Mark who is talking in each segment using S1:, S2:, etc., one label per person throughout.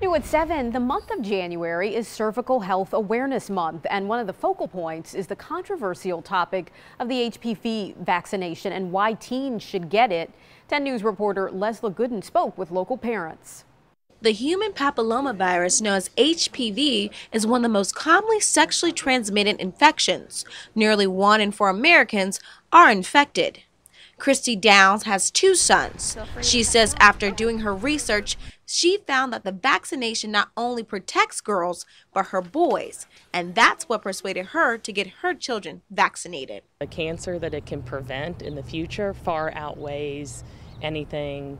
S1: New at 7, the month of January is Cervical Health Awareness Month, and one of the focal points is the controversial topic of the HPV vaccination and why teens should get it. 10 News reporter Leslie Gooden spoke with local parents. The human papillomavirus, known as HPV, is one of the most commonly sexually
S2: transmitted infections. Nearly one in four Americans are infected. Christy Downs has two sons. She says after doing her research, she found that the vaccination not only protects girls, but her boys. And that's what persuaded
S3: her to get her children vaccinated. The cancer that it can prevent in the future far outweighs anything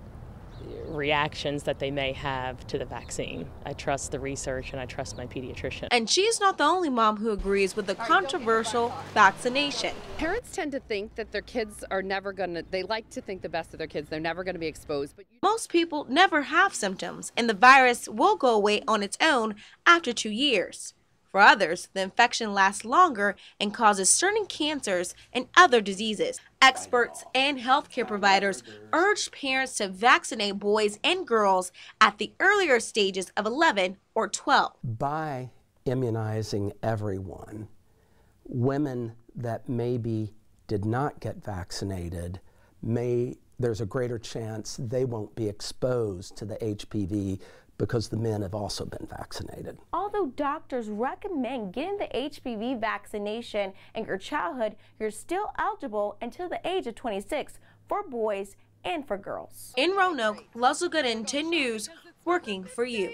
S3: reactions that they may have to the vaccine. I trust the research and I trust my pediatrician. And
S4: she's not the only mom who agrees with the controversial vaccination. Parents tend to think that their kids are never going to, they like to think the best of their kids. They're never going to be exposed. But Most people never have symptoms, and the virus will go away on its own after two years. For others, the infection
S2: lasts longer and causes certain cancers and other diseases. Experts and healthcare providers urge parents to vaccinate boys and girls at the earlier stages of 11 or 12.
S5: By immunizing everyone, women that maybe did not get vaccinated may there's a greater chance they won't be exposed to the HPV because the men have also been vaccinated.
S2: Although doctors recommend getting the HPV vaccination in your childhood, you're still eligible until the age of 26 for boys and for girls. In Roanoke, Leslie Gooden, 10 News, working for you.